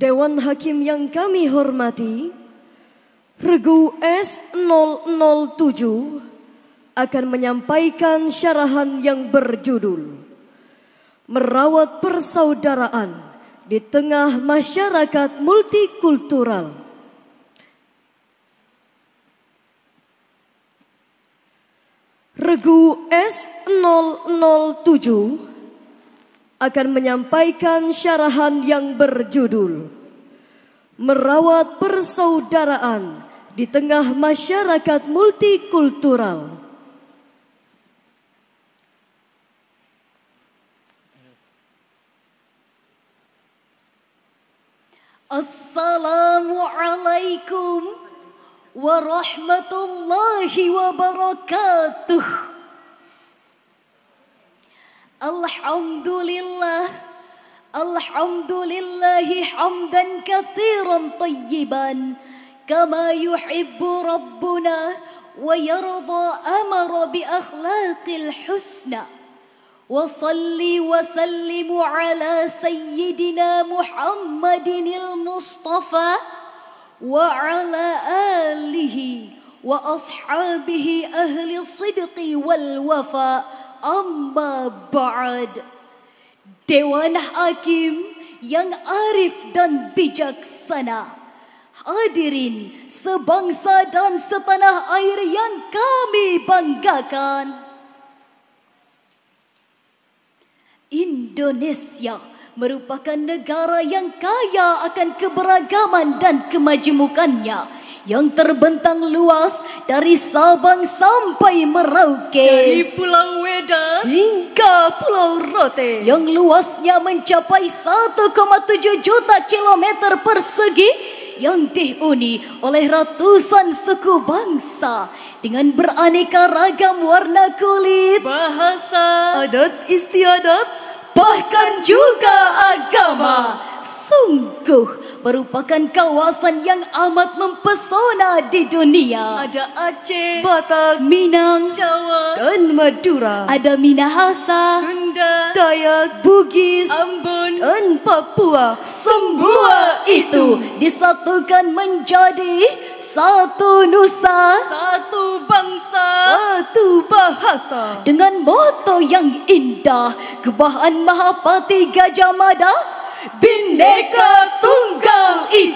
Dewan Hakim yang kami hormati, Regu S007 akan menyampaikan syarahan yang berjudul Merawat Persaudaraan di tengah masyarakat multikultural. Regu S007 akan menyampaikan syarahan yang berjudul Merawat Persaudaraan di Tengah Masyarakat Multikultural. Assalamualaikum warahmatullahi wabarakatuh. الحمد لله الحمد لله حمدا كثيرا طيبا كما يحب ربنا ويرضى أمر بأخلاق الحسنى وصلي وسلم على سيدنا محمد المصطفى وعلى آله وأصحابه أهل الصدق والوفاء amma ba'ad Dewan Hakim yang arif dan bijaksana Hadirin sebangsa dan setanah air yang kami banggakan Indonesia merupakan negara yang kaya akan keberagaman dan kemajemukannya yang terbentang luas dari Sabang sampai Merauke dari Pulau Wedas hingga Pulau Rote yang luasnya mencapai 1.7 juta kilometer persegi yang dihuni oleh ratusan suku bangsa dengan beraneka ragam warna kulit, bahasa, adat istiadat, bahkan juga agama. Sungguh merupakan kawasan yang amat mempesona di dunia. Ada Aceh, Batak, Minang, Jawa dan Madura. Ada Minahasa, Sunda, Dayak, Bugis, Ambon dan Papua. Semua itu disatukan menjadi satu nusa, satu bangsa, satu bahasa. Dengan moto yang indah, kebahan Mahapati Gajah Mada, Bineka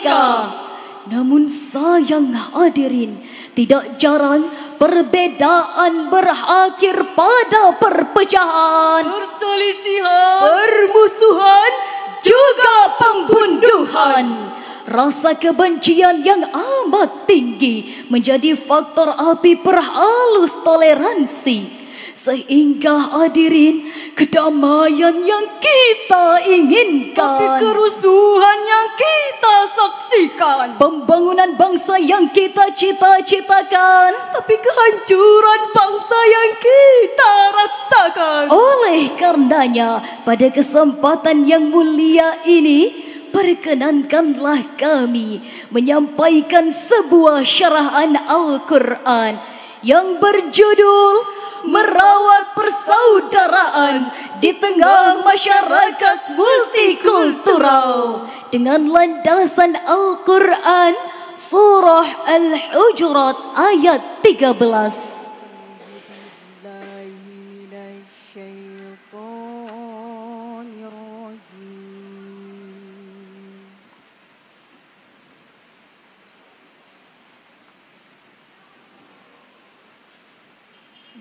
Amerika. Namun sayang hadirin, tidak jarang perbedaan berakhir pada perpecahan, perselisihan, permusuhan juga pembunuhan. Rasa kebencian yang amat tinggi menjadi faktor api perhalus toleransi. Sehingga hadirin kedamaian yang kita inginkan Tapi kerusuhan yang kita saksikan Pembangunan bangsa yang kita cita-citakan Tapi kehancuran bangsa yang kita rasakan Oleh karenanya pada kesempatan yang mulia ini Perkenankanlah kami menyampaikan sebuah syarahan Al-Quran Yang berjudul merawat persaudaraan di tengah masyarakat multikultural dengan landasan Al-Quran Surah Al-Hujurat ayat 13. Bismillahirrahmanirrahim.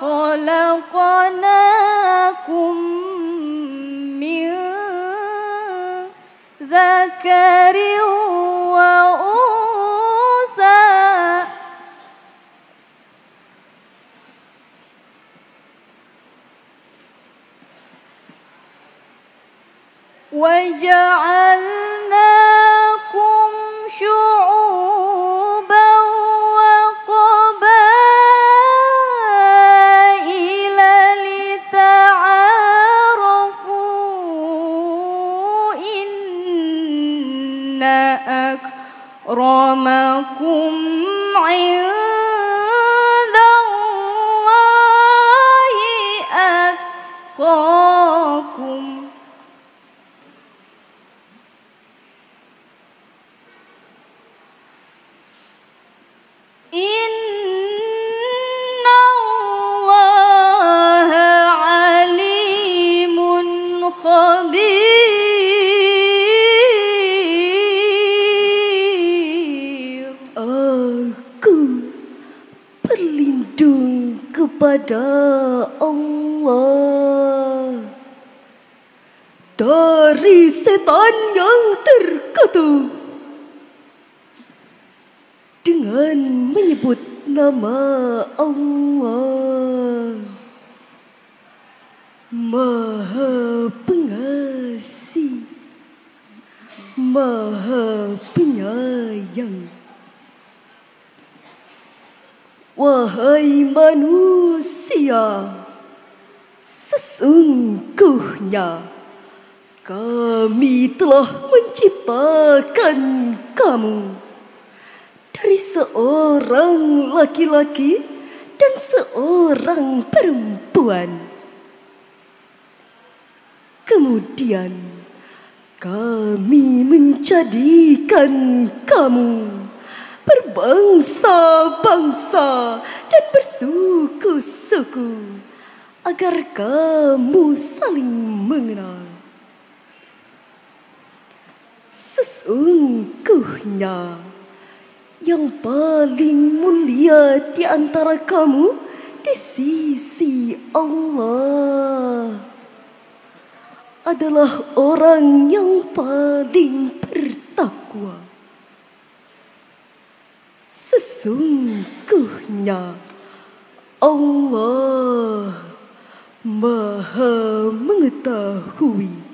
خلقناكم من ذكر وأنثى وجعلنا أكرمكم عند الله أتقاكم kepada Allah dari setan yang terkutuk dengan menyebut nama Allah Maha Pengasih Maha Penyayang Wahai manusia manusia Sesungguhnya kami telah menciptakan kamu dari seorang laki-laki dan seorang perempuan. Kemudian kami menjadikan kamu berbangsa-bangsa dan bersuku-suku agar kamu saling mengenal. Sesungguhnya yang paling mulia di antara kamu di sisi Allah adalah orang yang paling bertakwa sungguhnya Allah Maha mengetahui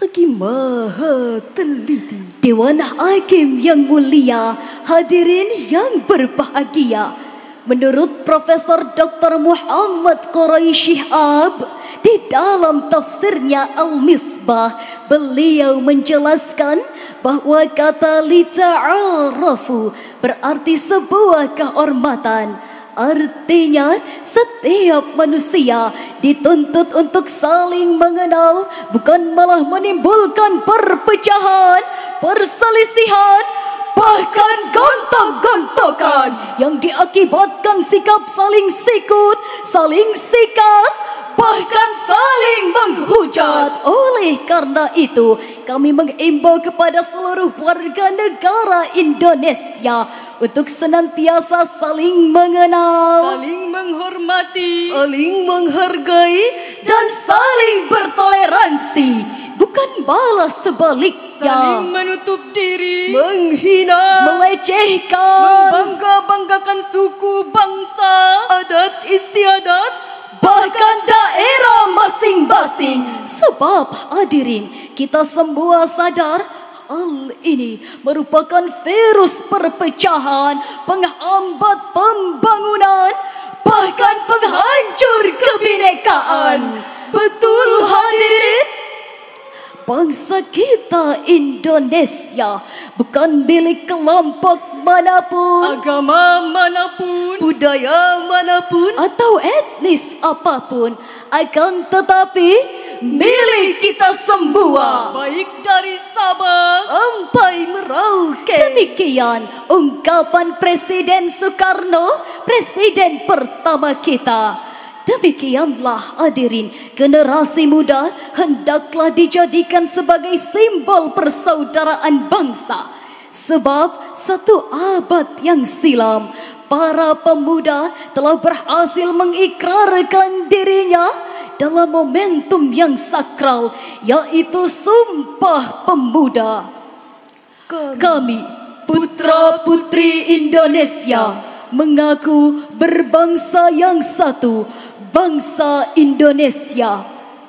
lagi maha teliti Dewan Hakim yang mulia hadirin yang berbahagia menurut Profesor Dr. Muhammad Quraishihab Ab di dalam tafsirnya Al-Misbah beliau menjelaskan bahawa kata lita'arafu berarti sebuah kehormatan Artinya setiap manusia dituntut untuk saling mengenal Bukan malah menimbulkan perpecahan, perselisihan Bahkan gontok-gontokan yang diakibatkan sikap saling sikut, saling sikat bahkan saling menghujat. Oleh karena itu, kami mengimbau kepada seluruh warga negara Indonesia untuk senantiasa saling mengenal, saling menghormati, saling menghargai, dan saling bertoleransi. Bukan balas sebaliknya. Saling menutup diri. Menghina. Melecehkan. Membangga-banggakan suku, bangsa. Adat, istiadat bahkan daerah masing-masing. Sebab hadirin, kita semua sadar hal ini merupakan virus perpecahan, penghambat pembangunan, bahkan penghancur kebinekaan. Betul hadirin? bangsa kita Indonesia bukan milik kelompok manapun agama manapun budaya manapun atau etnis apapun akan tetapi milik kita semua baik dari Sabah sampai Merauke demikian ungkapan Presiden Soekarno Presiden pertama kita Demikianlah hadirin, generasi muda hendaklah dijadikan sebagai simbol persaudaraan bangsa. Sebab satu abad yang silam, para pemuda telah berhasil mengikrarkan dirinya dalam momentum yang sakral, yaitu Sumpah Pemuda. Kami, putra-putri Indonesia, mengaku berbangsa yang satu, bangsa Indonesia.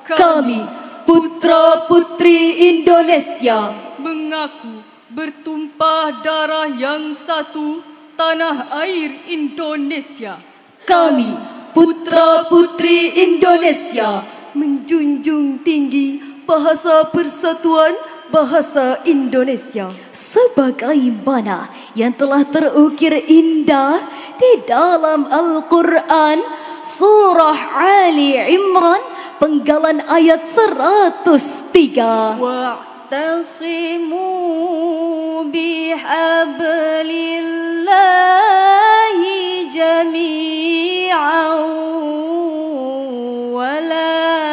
Kami, putra-putri Indonesia, mengaku bertumpah darah yang satu tanah air Indonesia. Kami, putra-putri Indonesia, menjunjung tinggi bahasa persatuan bahasa Indonesia sebagai mana yang telah terukir indah di dalam Al-Quran surah Ali Imran penggalan ayat 103 wa'tasimu bihablillahi jami'an wala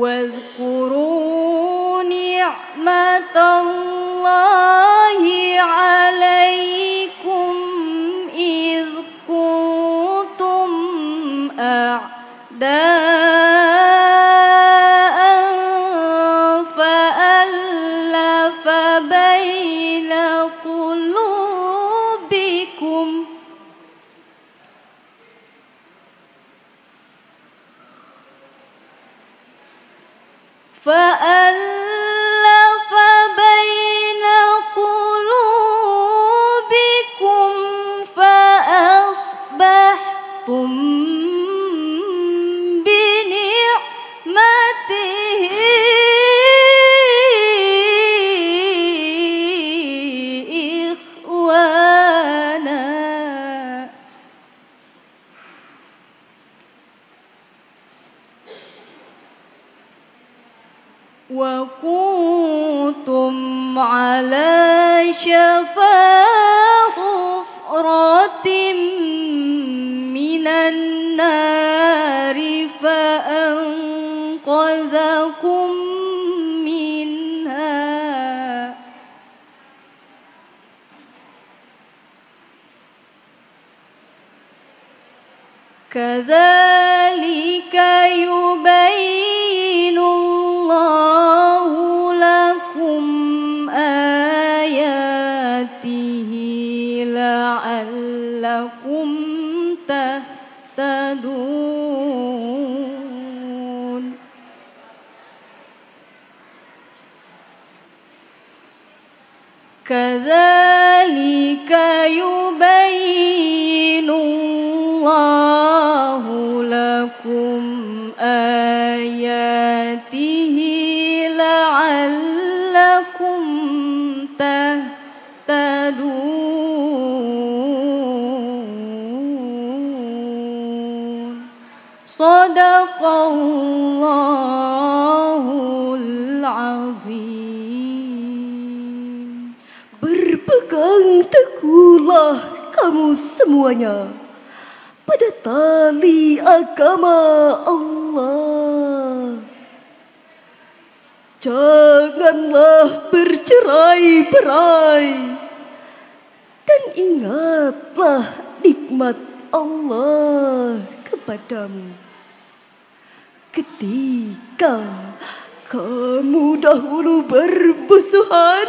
واذكروا نعمة الله عليكم إذ كنتم أعداء كذلك يبين الله لكم آياته لعلكم تهتدون كذلك يبين keduanya pada tali agama Allah. Janganlah bercerai berai dan ingatlah nikmat Allah kepadamu. Ketika kamu dahulu berbusuhan,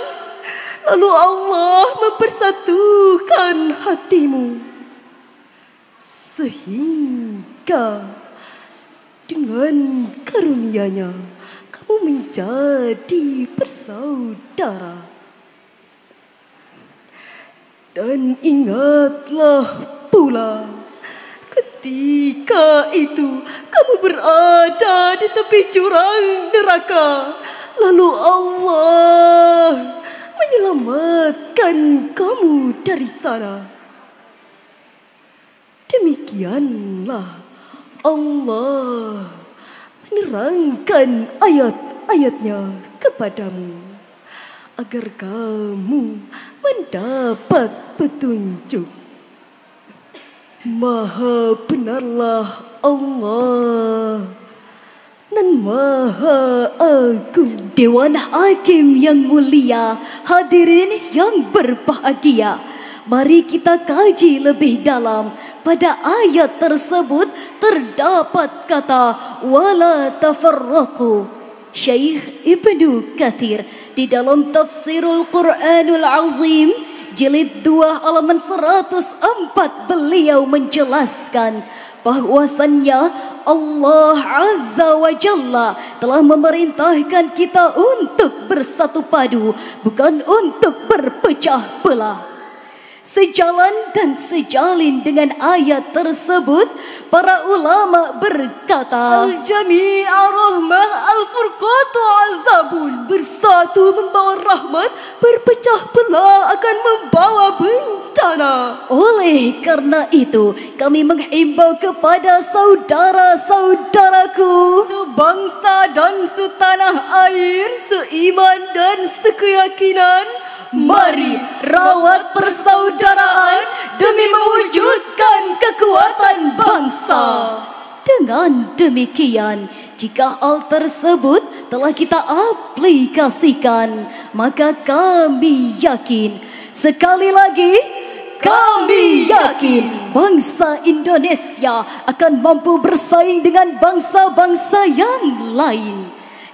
lalu Allah mempersatukan hatimu sehingga dengan karuniaNya kamu menjadi bersaudara. Dan ingatlah pula ketika itu kamu berada di tepi jurang neraka lalu Allah menyelamatkan kamu dari sana. Demikianlah Allah menerangkan ayat-ayatnya kepadamu agar kamu mendapat petunjuk. Maha benarlah Allah dan maha agung. Dewan Hakim yang mulia, hadirin yang berbahagia. Mari kita kaji lebih dalam pada ayat tersebut terdapat kata wala tafarraqu Syekh Ibnu Kathir di dalam tafsirul Quranul Azim jilid 2 halaman empat beliau menjelaskan bahwasannya Allah Azza wa Jalla telah memerintahkan kita untuk bersatu padu bukan untuk berpecah belah Sejalan dan sejalin dengan ayat tersebut, para ulama berkata, Al-Jami'a Rahmah Al-Furqatu Azabun. Bersatu membawa rahmat, berpecah belah akan membawa bencana. Oleh karena itu, kami menghimbau kepada saudara-saudaraku, sebangsa dan setanah air, seiman dan sekeyakinan, Mari rawat persaudaraan perudaraan demi mewujudkan kekuatan bangsa. Dengan demikian, jika hal tersebut telah kita aplikasikan, maka kami yakin, sekali lagi, kami yakin bangsa Indonesia akan mampu bersaing dengan bangsa-bangsa yang lain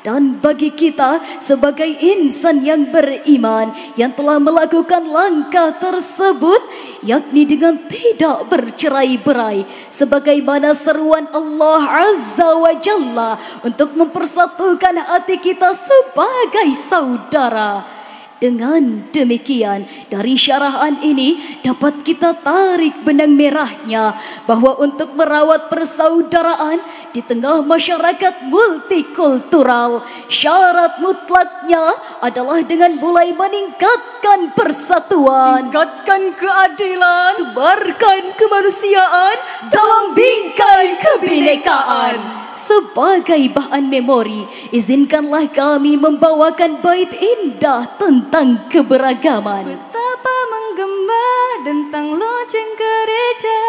dan bagi kita sebagai insan yang beriman yang telah melakukan langkah tersebut yakni dengan tidak bercerai-berai sebagaimana seruan Allah Azza wa Jalla untuk mempersatukan hati kita sebagai saudara. Saudara. Dengan demikian, dari syarahan ini dapat kita tarik benang merahnya bahawa untuk merawat persaudaraan di tengah masyarakat multikultural, syarat mutlaknya adalah dengan mulai meningkatkan persatuan, meningkatkan keadilan, tebarkan kemanusiaan dalam bingkai kebinekaan. Sebagai bahan memori, izinkanlah kami membawakan bait indah tentang tentang keberagaman. Betapa menggema tentang lonceng gereja,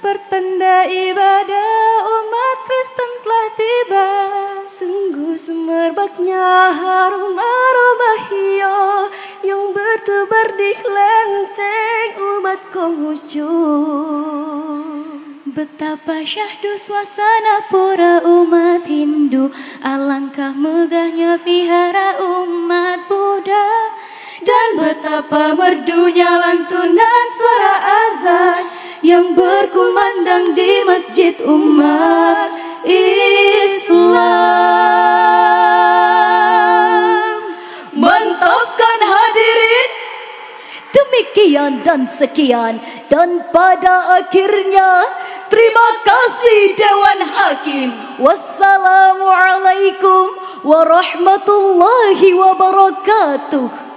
pertanda ibadah umat Kristen telah tiba. Sungguh semerbaknya harum aroma hio yang bertebar di kelenteng umat Konghucu. Betapa syahdu suasana pura umat Hindu Alangkah megahnya vihara umat Buddha Dan betapa merdunya lantunan suara azan Yang berkumandang di masjid umat Islam Mantapkan hadirin Demikian dan sekian Dan pada akhirnya Terima kasih Dewan Hakim. Wassalamualaikum warahmatullahi wabarakatuh.